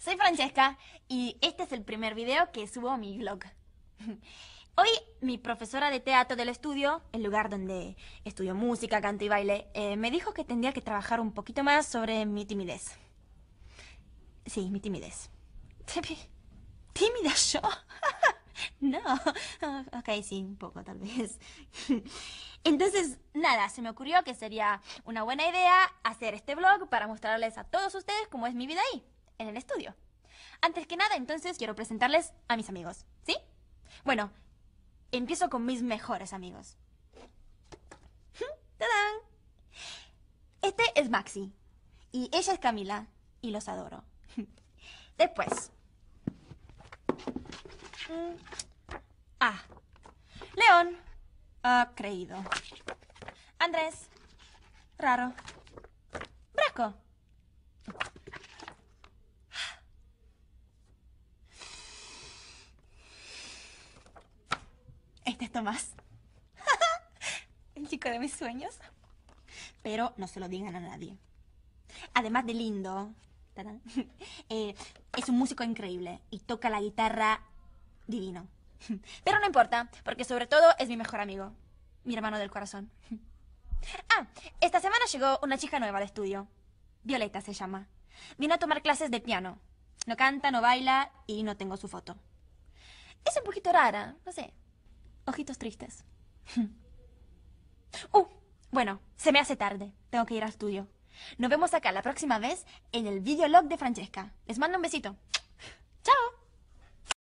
Soy Francesca y este es el primer video que subo a mi blog. Hoy mi profesora de teatro del estudio, el lugar donde estudio música, canto y baile, eh, me dijo que tendría que trabajar un poquito más sobre mi timidez. Sí, mi timidez. ¿Tímida yo? no. Ok, sí, un poco tal vez. Entonces, nada, se me ocurrió que sería una buena idea hacer este vlog para mostrarles a todos ustedes cómo es mi vida ahí en el estudio. Antes que nada, entonces, quiero presentarles a mis amigos, ¿sí? Bueno, empiezo con mis mejores amigos. ¡Tadán! Este es Maxi, y ella es Camila, y los adoro. Después. Mm. Ah. León. ha ah, creído. Andrés. Raro. Braco. este es Tomás. El chico de mis sueños. Pero no se lo digan a nadie. Además de lindo, eh, es un músico increíble y toca la guitarra divino. Pero no importa, porque sobre todo es mi mejor amigo, mi hermano del corazón. Ah, esta semana llegó una chica nueva al estudio. Violeta se llama. Viene a tomar clases de piano. No canta, no baila y no tengo su foto. Es un poquito rara, no sé. Ojitos tristes. uh, bueno, se me hace tarde. Tengo que ir al estudio. Nos vemos acá la próxima vez en el videolog de Francesca. Les mando un besito. ¡Chao!